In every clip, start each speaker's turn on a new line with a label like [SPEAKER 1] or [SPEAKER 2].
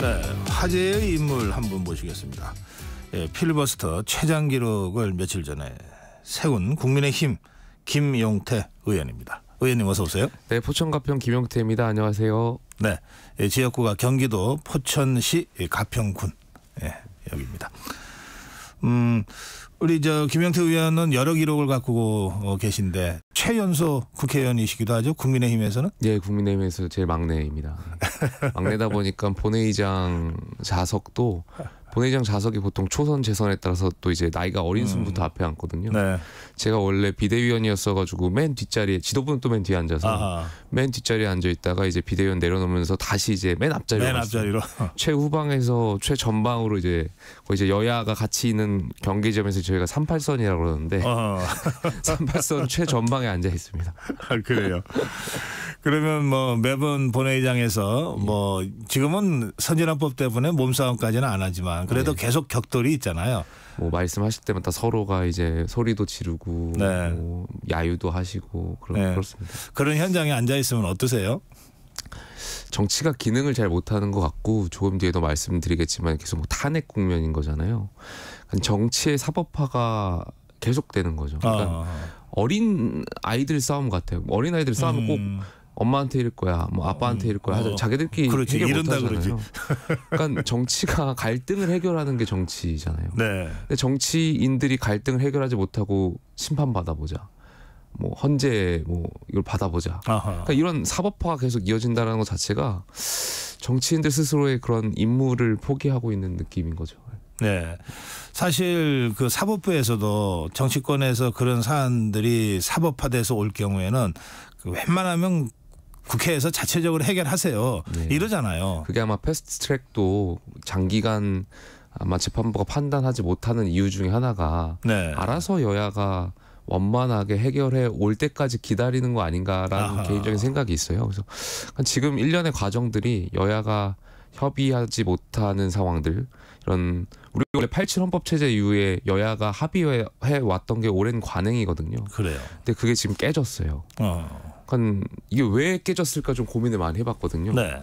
[SPEAKER 1] 네, 화제의 인물 한 분 모시겠습니다. 예, 필버스터 최장 기록을 며칠 전에 세운 국민의힘 김용태 의원입니다. 의원님 어서 오세요. 네, 포천 가평 김용태입니다. 안녕하세요. 네, 예, 지역구가 경기도 포천시 가평군 예, 여기입니다. 음, 우리 저 김영태 의원은 여러 기록을 갖고 어, 계신데 최연소 국회의원이시기도 하죠. 국민의힘에서는? 예, 국민의힘에서 제일 막내입니다.
[SPEAKER 2] 막내다 보니까 본회의장 자석도 본회의장 좌석이 보통 초선 재선에 따라서 또 이제 나이가 어린 순부터 음. 앞에 앉거든요. 네. 제가 원래 비대위원이었어가지고 맨 뒷자리에 지도부는 또 맨 뒤에 앉아서 아하. 맨 뒷자리에 앉아 있다가 이제 비대위원 내려놓으면서 다시 이제 맨 앞자리로 맨 앞자리로 최후방에서 최전방으로 이제 거의 이제 여야가 같이 있는 경계점에서 저희가 38선이라고 그러는데 어. 38선 최전방에
[SPEAKER 1] 앉아 있습니다. 아, 그래요. 그러면 뭐 매번 본회의장에서 예. 뭐 지금은 선진화법 때문에 몸싸움까지는 안 하지만 그래도 네. 계속 격돌이 있잖아요. 뭐 말씀하실 때마다 서로가 이제 소리도 지르고 네. 뭐 야유도
[SPEAKER 2] 하시고 그런 네. 그렇습니다. 그런 현장에 앉아 있으면 어떠세요? 정치가 기능을 잘 못하는 것 같고 조금 뒤에도 말씀드리겠지만 계속 뭐 탄핵 국면인 거잖아요. 그러니까 정치의 사법화가 계속되는 거죠. 그러니까 어. 어린 아이들 싸움 같아요. 어린 아이들 싸움은 음. 꼭 엄마한테 이럴 거야, 뭐 아빠한테 이럴 거야. 어. 자기들끼리 그렇지, 해결 못 하잖아요. 그러니까 정치가 갈등을 해결하는 게 정치잖아요. 네. 근데 정치인들이 갈등을 해결하지 못하고 심판 받아보자. 뭐 헌재 뭐 이걸 받아보자. 그러니까 이런 사법화가 계속 이어진다는것 자체가 정치인들 스스로의
[SPEAKER 1] 그런 임무를 포기하고 있는 느낌인 거죠. 네. 사실 그 사법부에서도 정치권에서 그런 사안들이 사법화돼서 올 경우에는 그 웬만하면 국회에서 자체적으로 해결하세요. 네. 이러잖아요. 그게 아마 패스트트랙도 장기간 아마 재판부가 판단하지
[SPEAKER 2] 못하는 이유 중에 하나가 네. 알아서 여야가 원만하게 해결해 올 때까지 기다리는 거 아닌가라는 아하. 개인적인 생각이 있어요. 그래서 지금 일련의 과정들이 여야가 협의하지 못하는 상황들 이런 우리 원래 87 헌법 체제 이후에 여야가 합의해 왔던 게 오랜 관행이거든요. 그래요. 근데 그게 지금 깨졌어요. 어. 그러 이게 왜 깨졌을까 좀 고민을 많이 해봤거든요. 네.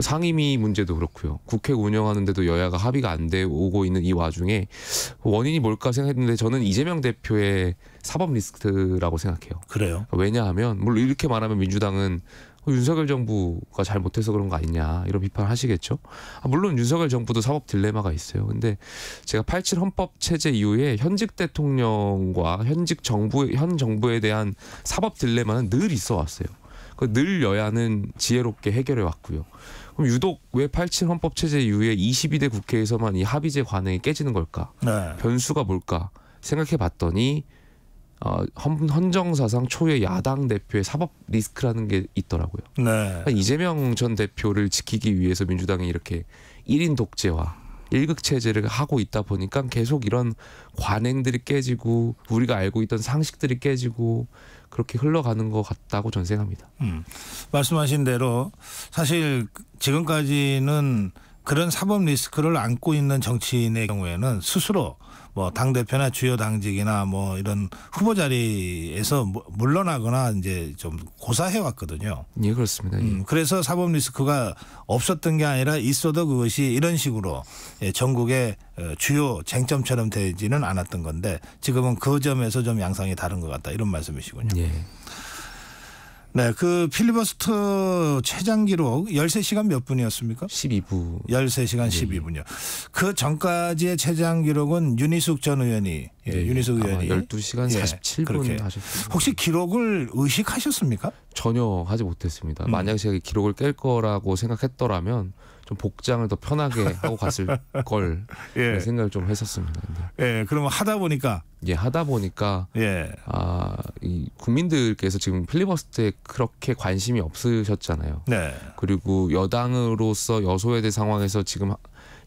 [SPEAKER 2] 상임위 문제도 그렇고요. 국회 운영하는데도 여야가 합의가 안 되고 있는 이 와중에 원인이 뭘까 생각했는데 저는 이재명 대표의 사법 리스크라고 생각해요. 그래요? 왜냐하면 물론 이렇게 말하면 민주당은 어, 윤석열 정부가 잘못해서 그런 거 아니냐 이런 비판을 하시겠죠. 아, 물론 윤석열 정부도 사법 딜레마가 있어요. 근데 제가 87 헌법 체제 이후에 현직 대통령과 현직 정부 현 정부에 대한 사법 딜레마는 늘 있어 왔어요. 그 늘 여야는 지혜롭게 해결해 왔고요. 그럼 유독 왜 87 헌법 체제 이후에 22대 국회에서만 이 합의제 관행이 깨지는 걸까? 네. 변수가 뭘까? 생각해 봤더니 어, 헌정사상 초유의 야당 대표의 사법 리스크라는 게 있더라고요. 네. 그러니까 이재명 전 대표를 지키기 위해서 민주당이 이렇게 1인 독재와 일극 체제를 하고 있다 보니까 계속 이런 관행들이 깨지고 우리가 알고 있던 상식들이 깨지고
[SPEAKER 1] 그렇게 흘러가는
[SPEAKER 2] 것 같다고 전 생각합니다.
[SPEAKER 1] 음. 말씀하신 대로 사실 지금까지는 그런 사법 리스크를 안고 있는 정치인의 경우에는 스스로 뭐당 대표나 주요 당직이나 뭐 이런 후보 자리에서 물러나거나 이제 좀 고사해 왔거든요. 예, 그렇습니다. 예. 음, 그래서 사법 리스크가 없었던 게 아니라 있어도 그것이 이런 식으로 예, 전국의 어, 주요 쟁점처럼 되지는 않았던 건데 지금은 그 점에서 좀 양상이 다른 것 같다 이런 말씀이시군요. 예. 네, 그 필리버스터 최장 기록 13시간 몇 분이었습니까? 12분. 13시간 네. 예, 12분이요. 예. 그 전까지의 최장 기록은 윤희숙 전 의원이 예, 네, 윤희숙 의원이 12시간 47분 예, 하셨습니다. 혹시 기록을 의식하셨습니까? 전혀 하지 못했습니다. 음. 만약
[SPEAKER 2] 제가 기록을 깰 거라고 생각했더라면 좀 복장을 더 편하게 하고 갔을 걸 예. 네, 생각을 좀 했었습니다. 근데. 네. 예, 그러면 하다 보니까 예, 하다 보니까 예. 아, 이 국민들께서 지금 필리버스터에 그렇게 관심이 없으셨잖아요. 네. 그리고 여당으로서 여소에 대 상황에서 지금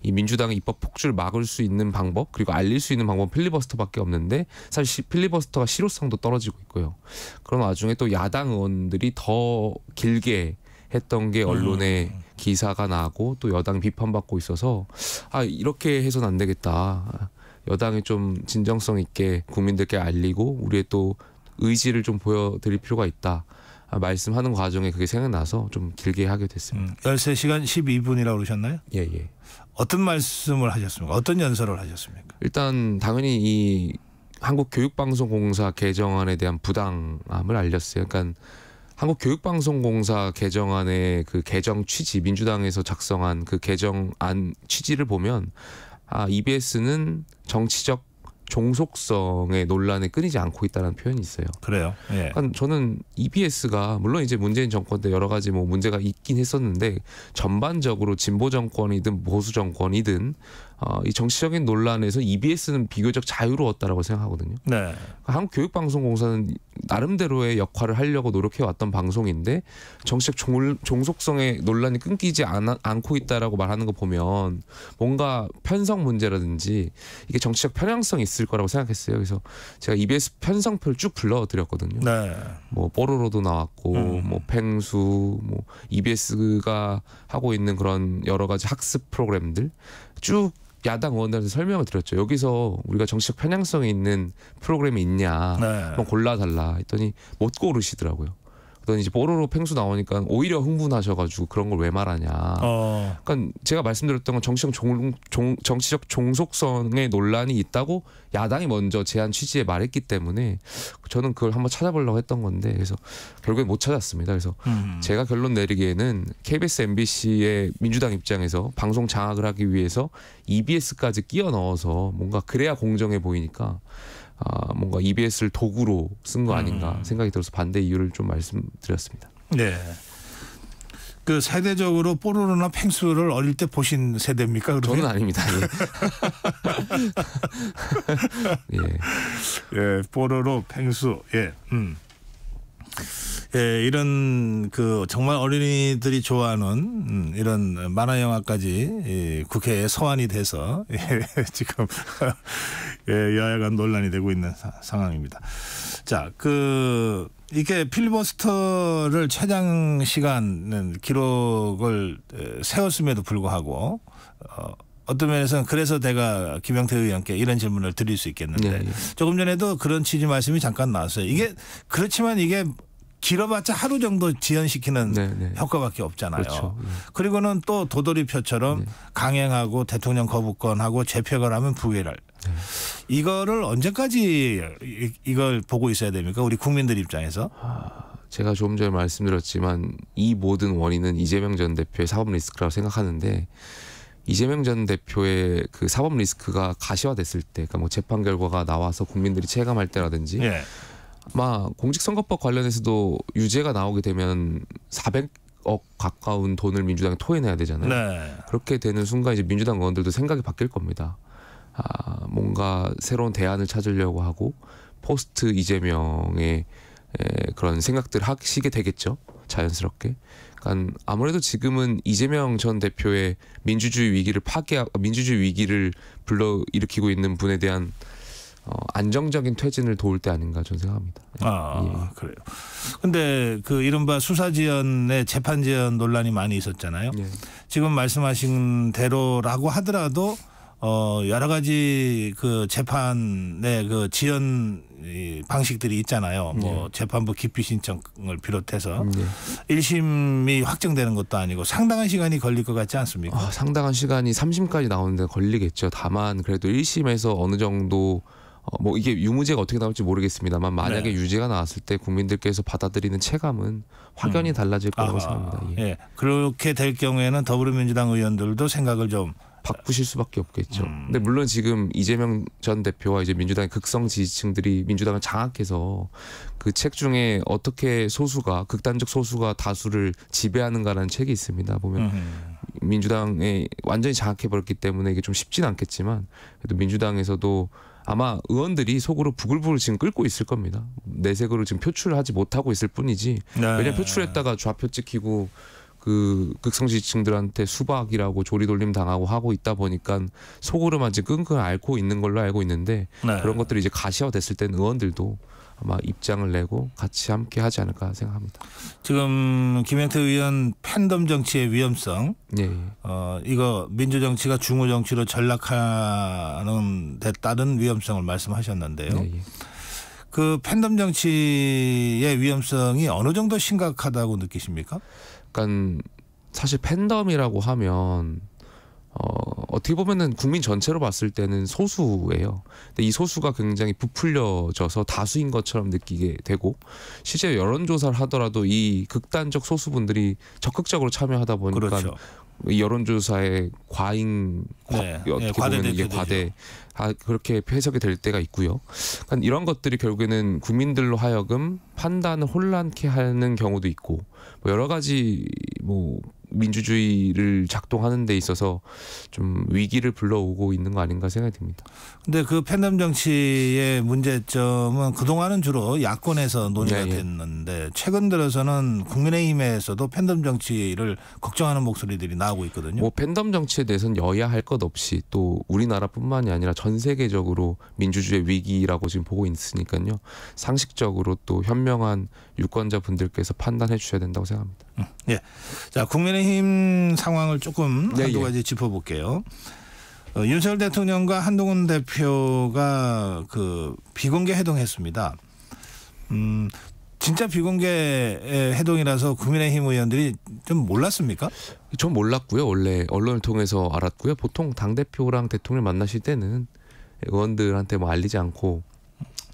[SPEAKER 2] 이 민주당의 입법 폭주를 막을 수 있는 방법 그리고 알릴 수 있는 방법은 필리버스터밖에 없는데 사실 필리버스터가 실효성도 떨어지고 있고요. 그런 와중에 또 야당 의원들이 더 길게 했던 게 음. 언론에 음. 기사가 나고 또 여당 비판받고 있어서 아 이렇게 해서는 안 되겠다. 여당이 좀 진정성 있게 국민들께 알리고 우리의 또 의지를 좀 보여드릴 필요가 있다. 아, 말씀하는 과정에 그게 생각나서 좀 길게 하게 됐습니다. 음,
[SPEAKER 1] 13시간 12분이라고 그러셨나요? 예, 예. 어떤 말씀을 하셨습니까? 어떤 연설을 하셨습니까?
[SPEAKER 2] 일단 당연히 이 한국교육방송공사 개정안에 대한 부당함을 알렸어요. 그러니까 한국교육방송공사 개정안의 그 개정 취지 민주당에서 작성한 그 개정안 취지를 보면 아 EBS는 정치적 종속성의 논란에 끊이지 않고 있다는 표현이 있어요. 그래요. 예. 그러니까 저는 EBS가 물론 이제 문재인 정권 때 여러 가지 뭐 문제가 있긴 했었는데 전반적으로 진보 정권이든 보수 정권이든 어, 이 정치적인 논란에서 EBS는 비교적 자유로웠다라고 생각하거든요. 네. 그러니까 한국교육방송공사는 나름대로의 역할을 하려고 노력해왔던 방송인데 정식 종, 종속성의 논란이 끊기지 않, 않고 있다라고 말하는 거 보면 뭔가 편성 문제라든지 이게 정치적 편향성이 있을 거라고 생각했어요. 그래서 제가 EBS 편성표를 쭉 불러드렸거든요. 네. 뭐 뽀로로도 나왔고 음. 뭐 펭수 뭐 EBS가 하고 있는 그런 여러 가지 학습 프로그램들 쭉 야당 의원들한테 설명을 드렸죠. 여기서 우리가 정치적 편향성이 있는 프로그램이 있냐 네. 한번 골라달라 했더니 못 고르시더라고요. 그랬더니 이제 보로로 펭수 나오니까 오히려 흥분하셔가지고 그런 걸 왜 말하냐. 어. 그러니까 제가 말씀드렸던 건 정치적 종, 종, 정치적 종속성의 논란이 있다고 야당이 먼저 제안 취지에 말했기 때문에 저는 그걸 한번 찾아보려고 했던 건데 그래서 결국엔 못 찾았습니다. 그래서 음. 제가 결론 내리기에는 KBS, MBC의 민주당 입장에서 방송 장악을 하기 위해서 EBS까지 끼워 넣어서 뭔가 그래야 공정해 보이니까. 아, 뭔가 EBS를 도구로 쓴 거 아닌가 음. 생각이 들어서 반대 이유를 좀 말씀드렸습니다.
[SPEAKER 1] 네. 그 세대적으로 뽀로로나 펭수를 어릴 때 보신 세대입니까? 그러 저는 아닙니다. 예. 예. 예, 뽀로로, 펭수, 예, 음. 예, 이런 그 정말 어린이들이 좋아하는 음, 이런 만화 영화까지 예, 국회에 소환이 돼서 예, 지금 예, 여야간 논란이 되고 있는 사, 상황입니다. 자, 그 이게 필리버스터를 최장 시간 기록을 세웠음에도 불구하고 어, 어떤 면에서는 그래서 내가 김영태 의원께 이런 질문을 드릴 수 있겠는데 네, 네. 조금 전에도 그런 취지 말씀이 잠깐 나왔어요. 이게 그렇지만 이게 길어봤자 하루 정도 지연시키는 네네. 네. 효과밖에 없잖아요. 그렇죠. 네. 그리고는 또 도돌이표처럼 네. 강행하고 대통령 거부권하고 재표결 하면 부회를. 네. 이거를 언제까지 이걸 보고 있어야 됩니까? 우리 국민들 입장에서.
[SPEAKER 2] 아, 제가 조금 전에 말씀드렸지만 이 모든 원인은 이재명 전 대표의 사법 리스크라고 생각하는데 이재명 전 대표의 그 사법 리스크가 가시화됐을 때, 그러니까 뭐 재판 결과가 나와서 국민들이 체감할 때라든지 예. 아마 공직선거법 관련해서도 유죄가 나오게 되면 400억 가까운 돈을 민주당이 토해내야 되잖아요. 네. 그렇게 되는 순간 이제 민주당 의원들도 생각이 바뀔 겁니다. 아, 뭔가 새로운 대안을 찾으려고 하고 포스트 이재명의 에, 그런 생각들 하시게 되겠죠. 자연스럽게. 그러니까 아무래도 지금은 이재명 전 대표의 민주주의 위기를 파괴 민주주의 위기를 불러 일으키고 있는 분에 대한 어, 안정적인 퇴진을 도울 때 아닌가 저는 생각합니다.
[SPEAKER 1] 아 예. 그래요. 근데 그 이른바 수사 지연의 재판 지연 논란이 많이 있었잖아요. 예. 지금 말씀하신 대로라고 하더라도 어 여러 가지 그 재판의 그 지연 방식들이 있잖아요. 뭐 네. 재판부 기피 신청을 비롯해서 네. 일심이 확정되는 것도 아니고 상당한 시간이 걸릴 것 같지 않습니까? 어, 상당한
[SPEAKER 2] 시간이 삼심까지 나오는데 걸리겠죠. 다만 그래도 일심에서 어느 정도 어, 뭐 이게 유무죄가 어떻게 나올지 모르겠습니다만 만약에 네. 유죄가 나왔을 때 국민들께서 받아들이는 체감은 확연히 음. 달라질 거라고 아 생각합니다.
[SPEAKER 1] 예. 예. 그렇게 될 경우에는 더불어민주당 의원들도 생각을 좀 바꾸실 수밖에 없겠죠. 음.
[SPEAKER 2] 근데 물론 지금 이재명 전 대표와 이제 민주당의 극성 지지층들이 민주당을 장악해서 그 책 중에 어떻게 소수가 극단적 소수가 다수를 지배하는가라는 책이 있습니다. 보면 음. 민주당에 완전히 장악해 버렸기 때문에 이게 좀 쉽진 않겠지만 그래도 민주당에서도 아마 의원들이 속으로 부글부글 지금 끓고 있을 겁니다. 내색으로 지금 표출하지 못하고 있을 뿐이지. 네. 왜냐 면 표출했다가 좌표 찍히고 그 극성지층들한테 수박이라고 조리돌림 당하고 하고 있다 보니까 속으로만 지금 끙끙 앓고 있는 걸로 알고 있는데 네. 그런 것들이 이제 가시화됐을 땐 의원들도 아마 입장을 내고 같이 함께 하지 않을까 생각합니다.
[SPEAKER 1] 지금 김영태 의원 팬덤 정치의 위험성, 예, 예. 어, 이거 민주 정치가 중호 정치로 전락하는 데 따른 위험성을 말씀하셨는데요. 예. 예. 그 팬덤 정치의 위험성이 어느 정도 심각하다고 느끼십니까? 그러니까 사실 팬덤이라고
[SPEAKER 2] 하면 어, 어떻게 보면은 국민 전체로 봤을 때는 소수예요. 근데 이 소수가 굉장히 부풀려져서 다수인 것처럼 느끼게 되고 실제 여론조사를 하더라도 이 극단적 소수분들이 적극적으로 참여하다 보니까 그렇죠. 여론조사의 과잉 네, 과, 어떻게 네, 보면 이게 과대 아, 그렇게 해석이 될 때가 있고요. 그러니까 이런 것들이 결국에는 국민들로 하여금 판단을 혼란케 하는 경우도 있고 뭐 여러 가지 뭐 민주주의를 작동하는 데 있어서 좀 위기를 불러오고 있는 거 아닌가 생각이 듭니다.
[SPEAKER 1] 근데 그 팬덤 정치의 문제점은 그동안은 주로 야권에서 논의가 네, 예. 됐는데 예. 최근 들어서는 국민의힘에서도 팬덤 정치를 걱정하는 목소리들이 나오고 있거든요. 뭐
[SPEAKER 2] 팬덤 정치에 대해서는 여야 할 것 없이 또 우리나라뿐만이 아니라 전 세계적으로 민주주의 위기라고 지금 보고 있으니까요. 상식적으로 또 현명한 유권자 분들께서 판단해 주셔야 된다고 생각합니다.
[SPEAKER 1] 음, 예. 자 국민의힘 상황을 조금 네, 한두 예. 가지 예. 짚어볼게요. 어, 윤석열 대통령과 한동훈 대표가 그 비공개 회동했습니다. 음, 진짜 비공개 해동이라서 국민의힘 의원들이 좀 몰랐습니까? 전
[SPEAKER 2] 몰랐고요. 원래 언론을 통해서 알았고요. 보통 당 대표랑 대통령 만나실 때는 의원들한테 뭐 알리지 않고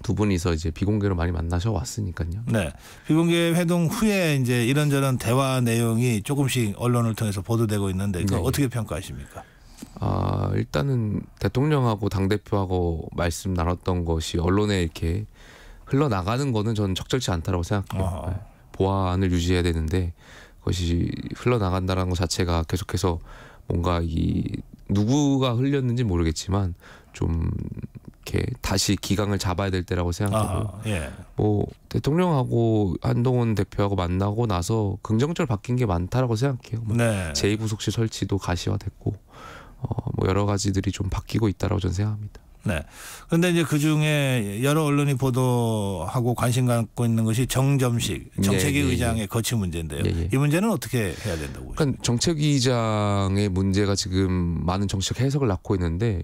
[SPEAKER 2] 두 분이서 이제 비공개로 많이 만나셔 왔으니까요.
[SPEAKER 1] 네. 비공개 회동 후에 이제 이런저런 대화 내용이 조금씩 언론을 통해서 보도되고 있는데 이거 네. 어떻게 평가하십니까?
[SPEAKER 2] 아, 일단은 대통령하고 당대표하고 말씀 나눴던 것이 언론에 이렇게 흘러나가는 거는 저는 적절치 않다고 생각해요. 어허. 네. 보안을 유지해야 되는데 그것이 흘러나간다라는 것 자체가 계속해서 뭔가 이 누구가 흘렸는지 모르겠지만 좀 이렇게 다시 기강을 잡아야 될 때라고 생각하고 아, 예. 뭐 대통령하고 한동훈 대표하고 만나고 나서 긍정적으로 바뀐 게 많다라고 생각해요. 뭐 네. 제2부속실 설치도 가시화됐고 어, 뭐 여러 가지들이 좀 바뀌고 있다라고 저는 생각합니다.
[SPEAKER 1] 네. 그런데 이제 그 중에 여러 언론이 보도하고 관심 갖고 있는 것이 정점식 네, 정책위 예, 의장의 예. 거취 문제인데요. 이 문제는 어떻게 해야 된다고? 그러니까 정책위
[SPEAKER 2] 의장의 문제가 지금 많은 정책 해석을 낳고 있는데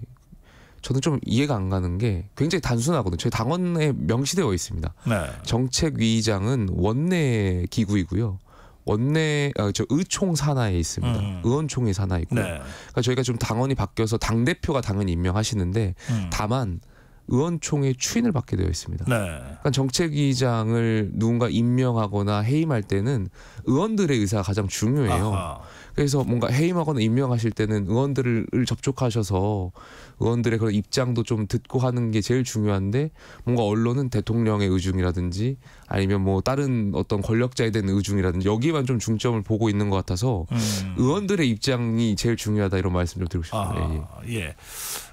[SPEAKER 2] 저는 좀 이해가 안 가는 게 굉장히 단순하거든요. 저희 당원에 명시되어 있습니다. 네. 정책위의장은 원내 기구이고요. 원내 아, 저 의총 산하에 있습니다. 음. 음. 의원총회 산하이고 네. 그러니까 저희가 좀 당원이 바뀌어서 당 대표가 당연히 임명하시는데 음. 다만 의원총회 추인을 받게 되어 있습니다.
[SPEAKER 1] 네. 그러니까
[SPEAKER 2] 정책위장을 누군가 임명하거나 해임할 때는 의원들의 의사가 가장 중요해요. 아하. 그래서 뭔가 해임하거나 임명하실 때는 의원들을 접촉하셔서 의원들의 그런 입장도 좀 듣고 하는 게 제일 중요한데 뭔가 언론은 대통령의 의중이라든지 아니면 뭐 다른 어떤 권력자에 대한 의중이라든지 여기에만 좀 중점을 보고 있는 것 같아서 음. 의원들의 입장이 제일 중요하다 이런 말씀 을 드리고 싶습니다.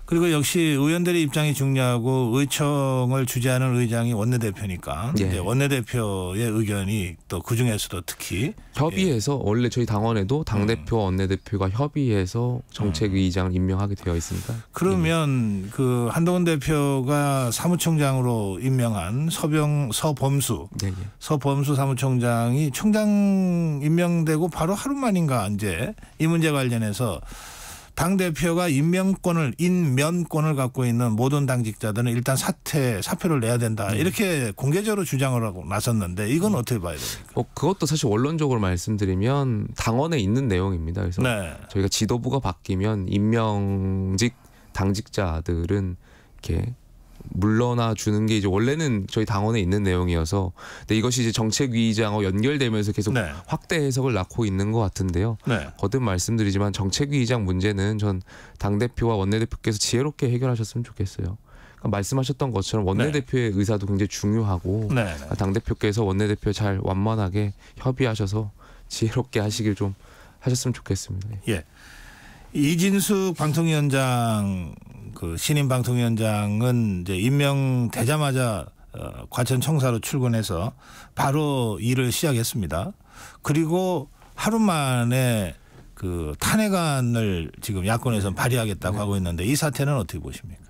[SPEAKER 1] 그리고 역시 의원들의 입장이 중요하고 의청을 주재하는 의장이 원내대표니까 예. 이제 원내대표의
[SPEAKER 2] 의견이 또 그중에서도 특히 협의해서 예. 원래 저희 당원에도 당대표 음. 원내대표가 협의해서 정책의장을 음. 임명하게 되어 있습니다.
[SPEAKER 1] 그러면 예. 그 한동훈 대표가 사무총장으로 임명한 서병 서범수 네, 예. 서범수 사무총장이 총장 임명되고 바로 하루 만인가 이제 이 문제 관련해서 당 대표가 임명권을 인면권을 갖고 있는 모든 당직자들은 일단 사퇴 사표를 내야 된다 음. 이렇게 공개적으로 주장을 하고 나섰는데 이건 음. 어떻게 봐야 돼요?
[SPEAKER 2] 뭐 그것도 사실 원론적으로 말씀드리면 당원에 있는 내용입니다. 그래서 네. 저희가 지도부가 바뀌면 임명직 당직자들은 이렇게 물러나 주는 게 이제 원래는 저희 당원에 있는 내용이어서 근데 이것이 이제 정책위의장하고 연결되면서 계속 네. 확대 해석을 낳고 있는 것 같은데요. 네. 거듭 말씀드리지만 정책위의장 문제는 전당 대표와 원내대표께서 지혜롭게 해결하셨으면 좋겠어요. 그러니까 말씀하셨던 것처럼 원내대표의 네. 의사도 굉장히 중요하고 네, 네. 그러니까 당 대표께서 원내대표 잘 완만하게 협의하셔서 지혜롭게 하시길 좀 하셨으면 좋겠습니다.
[SPEAKER 1] 예. 이진숙 방통위원장 그 신임 방통위원장은 이제 임명되자마자 어, 과천청사로 출근해서 바로 일을 시작했습니다. 그리고 하루 만에 그 탄핵안을 지금 야권에서 발의하겠다고 네. 하고 있는데 이 사태는 어떻게 보십니까?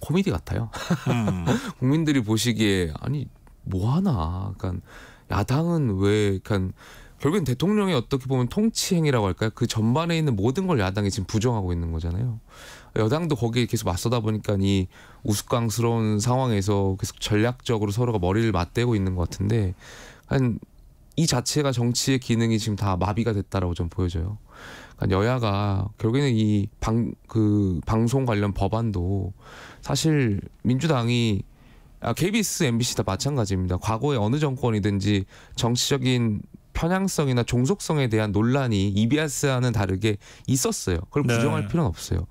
[SPEAKER 1] 코미디 같아요. 음. 국민들이 보시기에 아니 뭐 하나, 그러 그러니까
[SPEAKER 2] 야당은 왜, 그러니까 결국엔 대통령이 어떻게 보면 통치행위라고 할까요? 그 전반에 있는 모든 걸 야당이 지금 부정하고 있는 거잖아요. 여당도 거기에 계속 맞서다 보니까 이 우스꽝스러운 상황에서 계속 전략적으로 서로가 머리를 맞대고 있는 것 같은데 한 이 자체가 정치의 기능이 지금 다 마비가 됐다라고 좀 보여져요. 그러니까 여야가 결국에는 이 방 그 방송 관련 법안도 사실 민주당이 아, KBS, MBC 다 마찬가지입니다. 과거에 어느 정권이든지 정치적인 편향성이나 종속성에 대한 논란이 이비아스와는 다르게 있었어요. 그걸 네. 부정할 네. 필요는 없어요.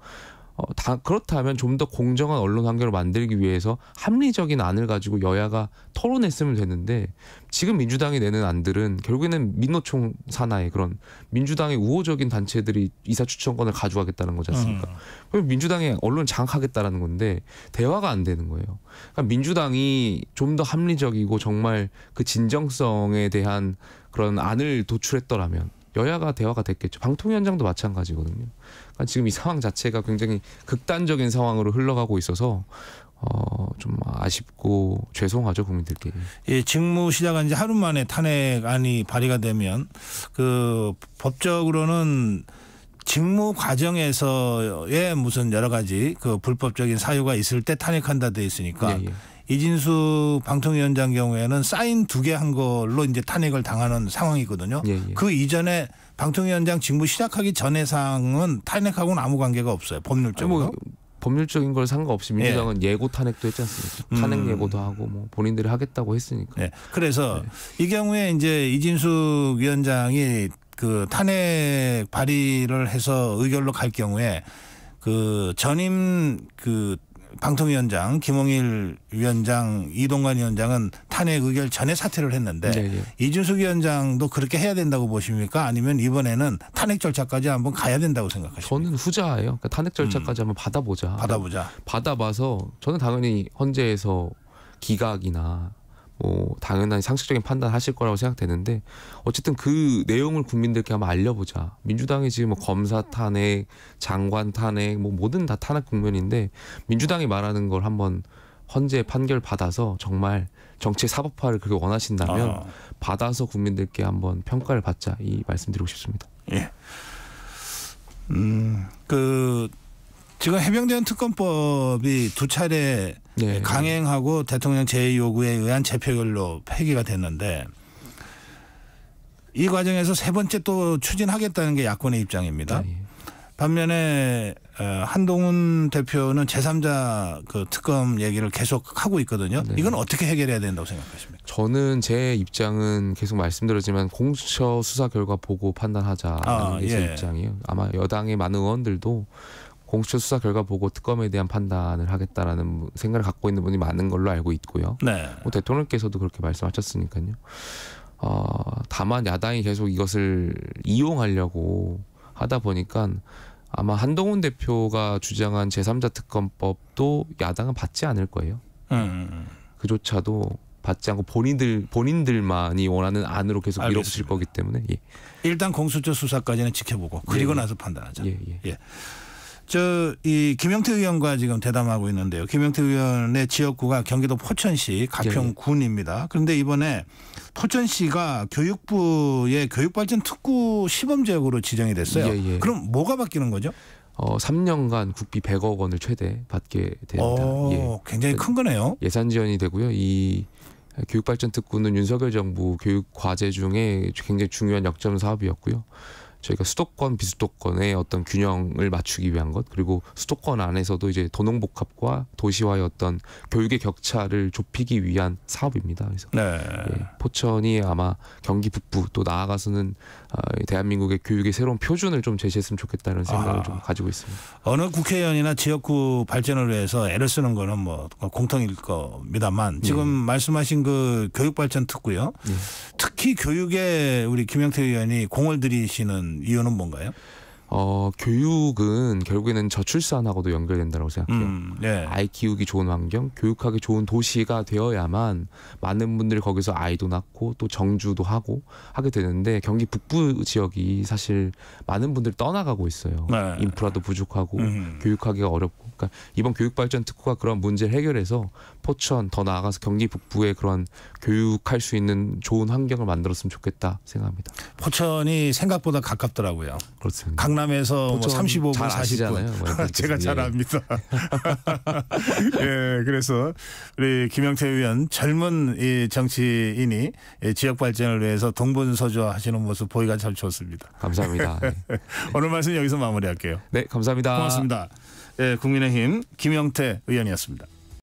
[SPEAKER 2] 어, 다 그렇다면 좀 더 공정한 언론 환경을 만들기 위해서 합리적인 안을 가지고 여야가 토론했으면 되는데 지금 민주당이 내는 안들은 결국에는 민노총 산하의 그런 민주당의 우호적인 단체들이 이사 추천권을 가져가겠다는 거잖습니까 음. 그럼 민주당의 언론 장악하겠다라는 건데 대화가 안 되는 거예요. 그러니까 민주당이 좀 더 합리적이고 정말 그 진정성에 대한 그런 안을 도출했더라면 여야가 대화가 됐겠죠. 방통위원장도 마찬가지거든요. 그러니까 지금 이 상황 자체가 굉장히 극단적인 상황으로 흘러가고 있어서 어좀 아쉽고 죄송하죠 국민들께.
[SPEAKER 1] 예, 직무 시작한 지 하루 만에 탄핵안이 발의가 되면 그 법적으로는 직무 과정에서의 무슨 여러 가지 그 불법적인 사유가 있을 때 탄핵한다 돼 있으니까 예, 예. 이진수 방통위원장 경우에는 사인 두 개 한 걸로 이제 탄핵을 당하는 상황이거든요. 예, 예. 그 이전에 방통위원장 직무 시작하기 전의 사항은 탄핵하고는 아무 관계가 없어요. 법률적으로. 아 법률적인 걸 상관없이 예. 민주당은 예.
[SPEAKER 2] 고 탄핵도 했지 않습니까? 음. 탄핵 음. 예고도 하고 뭐 본인들이 하겠다고 했으니까.
[SPEAKER 1] 예. 그래서 예. 이 경우에 이제 이진수 위원장이 그 탄핵 발의를 해서 의결로 갈 경우에 그 전임 그 방통위원장 김홍일 위원장 이동관 위원장은 탄핵 의결 전에 사퇴를 했는데 네네. 이준석 위원장도 그렇게 해야 된다고 보십니까? 아니면 이번에는 탄핵 절차까지 한번 가야 된다고 생각하십니까? 저는 후자예요. 그러니까 탄핵 절차까지 음. 한번 받아보자. 받아보자.
[SPEAKER 2] 받아봐서 저는 당연히 헌재에서 기각이나 뭐 당연한 상식적인 판단 하실 거라고 생각되는데 어쨌든 그 내용을 국민들께 한번 알려보자. 민주당이 지금 뭐 검사 탄핵, 장관 탄핵, 뭐 모든 다 탄핵 국면인데 민주당이 말하는 걸 한번 헌재 판결 받아서 정말 정치 사법화를 그렇게 원하신다면 아. 받아서 국민들께 한번 평가를 받자 이 말씀드리고 싶습니다.
[SPEAKER 1] 예. 음, 그 지금 해병대원 특검법이 두 차례 네. 강행하고 대통령 제요구에 의한 재표결로 폐기가 됐는데 이 과정에서 세 번째 또 추진하겠다는 게 야권의 입장입니다. 네. 반면에 어, 한동훈 대표는 제3자 그 특검 얘기를 계속 하고 있거든요. 네. 이건 어떻게 해결해야 된다고 생각하십니까?
[SPEAKER 2] 저는 제 입장은 계속 말씀드렸지만 공수처 수사 결과 보고 판단하자는 아, 게제 예. 입장이에요. 아마 여당의 많은 의원들도 공수처 수사 결과 보고 특검에 대한 판단을 하겠다라는 생각을 갖고 있는 분이 많은 걸로 알고 있고요. 네. 뭐 대통령께서도 그렇게 말씀하셨으니까요. 어, 다만 야당이 계속 이것을 이용하려고 하다 보니까 아마 한동훈 대표가 주장한 제3자 특검법도 야당은 받지 않을 거예요. 음, 음, 음. 그조차도 받지 않고 본인들 본인들만이 원하는 안으로 계속 밀어붙일 거기 때문에 예.
[SPEAKER 1] 일단 공수처 수사까지는 지켜보고 그리고 예. 예. 나서 판단하자. 예. 예. 예. 저이 김영태 의원과 지금 대담하고 있는데요. 김영태 의원의 지역구가 경기도 포천시 가평군입니다. 예, 예. 그런데 이번에 포천시가 교육부의 교육발전특구 시범지역으로 지정이 됐어요. 예, 예. 그럼
[SPEAKER 2] 뭐가 바뀌는 거죠? 어, 3년간 국비 100억 원을 최대 받게 됩니다. 오, 예. 굉장히 큰 거네요. 예산 지원이 되고요. 이 교육발전특구는 윤석열 정부 교육 과제 중에 굉장히 중요한 역점 사업이었고요. 저희가 수도권 비수도권의 어떤 균형을 맞추기 위한 것 그리고 수도권 안에서도 이제 도농복합과 도시화의 어떤 교육의 격차를 좁히기 위한 사업입니다. 그래서 네. 예, 포천이 아마 경기 북부 또 나아가서는 아, 대한민국의 교육의 새로운 표준을 좀 제시했으면 좋겠다는 생각을 아, 좀 가지고 있습니다.
[SPEAKER 1] 어느 국회의원이나 지역구 발전을 위해서 애를 쓰는 거는 뭐 공통일 겁니다만 예. 지금 네. 말씀하신 그 교육 발전 특구요. 네. 특히 교육에 우리 김영태 의원이 공을 들이시는 이유는 뭔가요?
[SPEAKER 2] 어, 교육은 결국에는 저출산하고도 연결된다고 생각해요. 음, 네. 아이 키우기 좋은 환경, 교육하기 좋은 도시가 되어야만 많은 분들이 거기서 아이도 낳고 또 정주도 하고 하게 되는데 경기 북부 지역이 사실 많은 분들이 떠나가고 있어요. 네. 인프라도 부족하고 음. 교육하기가 어렵고. 그러니까 이번 교육발전 특구가 그런 문제를 해결해서 포천 더 나아가서 경기 북부에 그런 교육할 수 있는 좋은 환경을 만들었으면 좋겠다 생각합니다.
[SPEAKER 1] 포천이 생각보다 가깝더라고요. 그렇습니다. 강남 강남에서 뭐 35분, 40분. 뭐 제가 잘 압니다. 예. 예, 그래서 우리 김영태 의원 젊은 이 정치인이 지역 발전을 위해서 동분서주하시는 모습 보기가 참 좋습니다. 감사합니다. 오늘 말씀 여기서 마무리할게요. 네, 감사합니다. 고맙습니다. 예, 국민의힘 김영태 의원이었습니다.